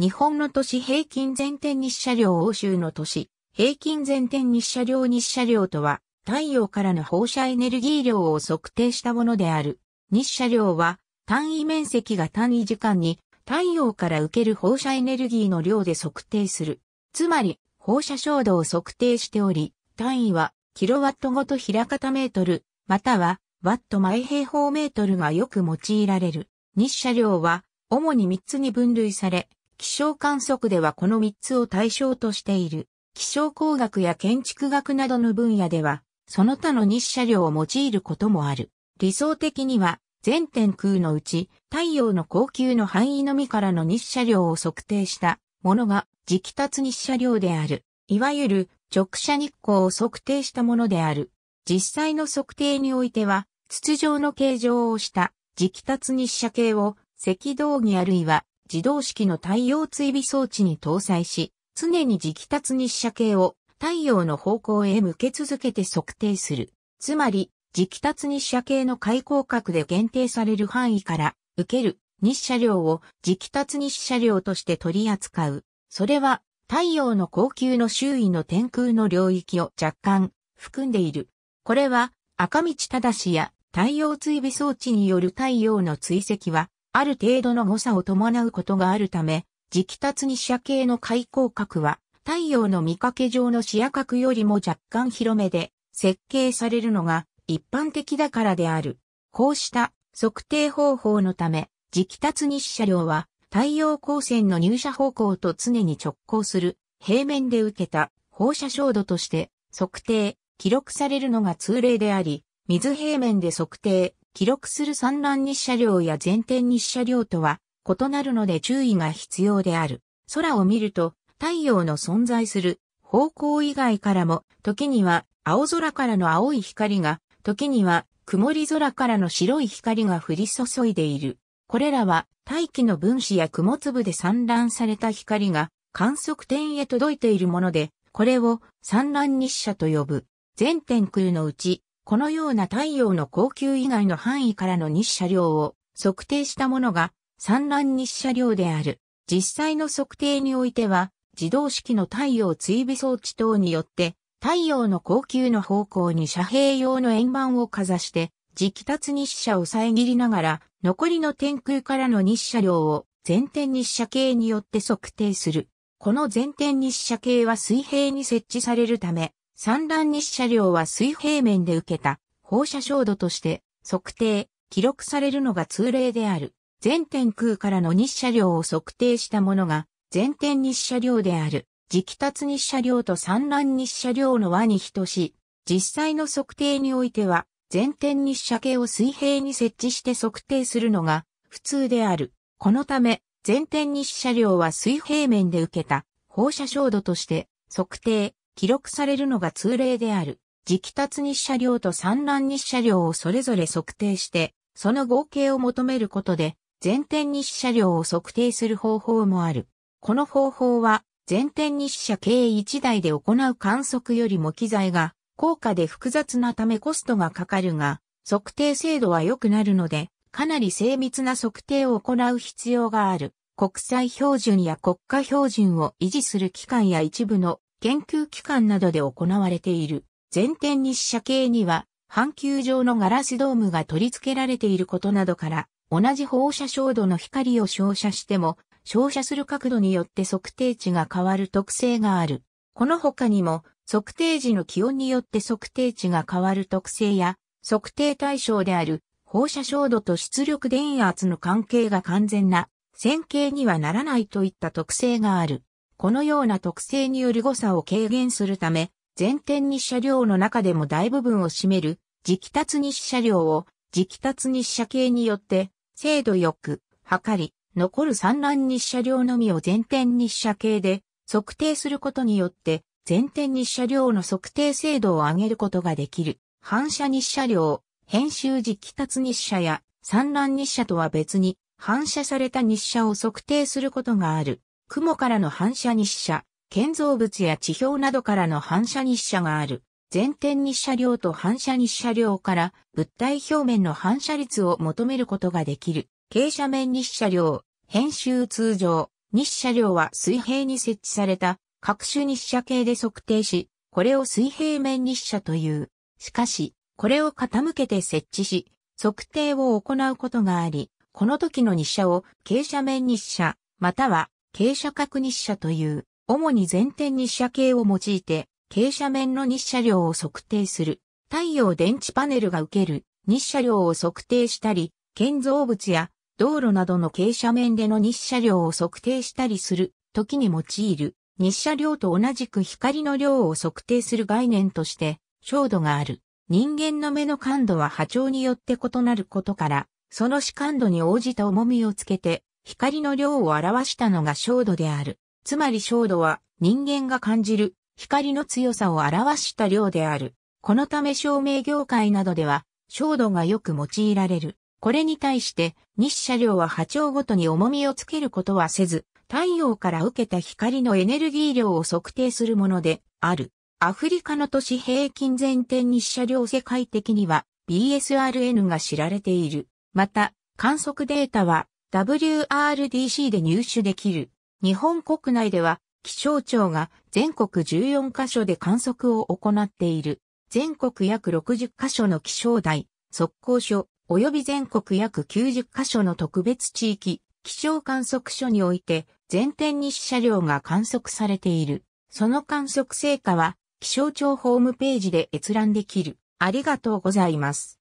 日本の都市平均前転日射量欧州の都市、平均前転日射量日射量とは、太陽からの放射エネルギー量を測定したものである。日射量は、単位面積が単位時間に、太陽から受ける放射エネルギーの量で測定する。つまり、放射照度を測定しており、単位は、キロワットごと平方メートル、または、ワット毎平方メートルがよく用いられる。日射量は、主に3つに分類され、気象観測ではこの3つを対象としている。気象工学や建築学などの分野では、その他の日射量を用いることもある。理想的には、全天空のうち、太陽の高級の範囲のみからの日射量を測定したものが、直達日射量である。いわゆる、直射日光を測定したものである。実際の測定においては、筒状の形状をした、直達日射計を、赤道儀あるいは自動式の太陽追尾装置に搭載し、常に直達日射系を太陽の方向へ向け続けて測定する。つまり、直達日射系の開口角で限定される範囲から受ける日射量を直達日射量として取り扱う。それは太陽の高級の周囲の天空の領域を若干含んでいる。これは赤道正や太陽追尾装置による太陽の追跡はある程度の誤差を伴うことがあるため、磁気達に視野系の開口角は、太陽の見かけ上の視野角よりも若干広めで、設計されるのが一般的だからである。こうした測定方法のため、磁気達日射量は太陽光線の入射方向と常に直行する平面で受けた放射照度として測定、記録されるのが通例であり、水平面で測定、記録する産卵日射量や前天日射量とは異なるので注意が必要である。空を見ると太陽の存在する方向以外からも、時には青空からの青い光が、時には曇り空からの白い光が降り注いでいる。これらは大気の分子や雲粒で散乱された光が観測点へ届いているもので、これを散乱日射と呼ぶ。全天空のうちこのような太陽の光球以外の範囲からの日射量を測定したものが産卵日射量である。実際の測定においては、自動式の太陽追尾装置等によって、太陽の光球の方向に遮蔽用の円盤をかざして、直達日射を遮りながら、残りの天空からの日射量を前天日射計によって測定する。この前天日射計は水平に設置されるため、三卵日射量は水平面で受けた放射照度として測定、記録されるのが通例である。全天空からの日射量を測定したものが全天日射量である。磁気達日射量と三卵日射量の和に等し、実際の測定においては、全天日射計を水平に設置して測定するのが普通である。このため、全天日射量は水平面で受けた放射照度として測定、記録されるのが通例である、直達日射量と産卵日射量をそれぞれ測定して、その合計を求めることで、前天日射量を測定する方法もある。この方法は、前天日射計1台で行う観測よりも機材が高価で複雑なためコストがかかるが、測定精度は良くなるので、かなり精密な測定を行う必要がある。国際標準や国家標準を維持する機関や一部の研究機関などで行われている。全天日射形には、半球状のガラスドームが取り付けられていることなどから、同じ放射照度の光を照射しても、照射する角度によって測定値が変わる特性がある。この他にも、測定時の気温によって測定値が変わる特性や、測定対象である放射照度と出力電圧の関係が完全な線形にはならないといった特性がある。このような特性による誤差を軽減するため、前天日車両の中でも大部分を占める、磁気達日車両を、磁気達日車系によって、精度よく、測り、残る産卵日車両のみを前天日車系で、測定することによって、前天日車両の測定精度を上げることができる。反射日車両、編集時期達日車や産卵日車とは別に、反射された日射を測定することがある。雲からの反射日射、建造物や地表などからの反射日射がある。前天日射量と反射日射量から物体表面の反射率を求めることができる。傾斜面日射量、編集通常、日射量は水平に設置された各種日射計で測定し、これを水平面日射という。しかし、これを傾けて設置し、測定を行うことがあり、この時の日射を傾斜面日射、または傾斜角日射という、主に前天日射計を用いて、傾斜面の日射量を測定する、太陽電池パネルが受ける日射量を測定したり、建造物や道路などの傾斜面での日射量を測定したりする時に用いる日射量と同じく光の量を測定する概念として、照度がある。人間の目の感度は波長によって異なることから、その視感度に応じた重みをつけて光の量を表したのが照度である。つまり照度は人間が感じる光の強さを表した量である。このため照明業界などでは照度がよく用いられる。これに対して日射量は波長ごとに重みをつけることはせず、太陽から受けた光のエネルギー量を測定するものである。アフリカの都市平均全天日射量世界的には BSRN が知られている。また、観測データは WRDC で入手できる。日本国内では気象庁が全国14カ所で観測を行っている。全国約60カ所の気象台、速攻所、及び全国約90カ所の特別地域、気象観測所において、全天日車両が観測されている。その観測成果は、気象庁ホームページで閲覧できる。ありがとうございます。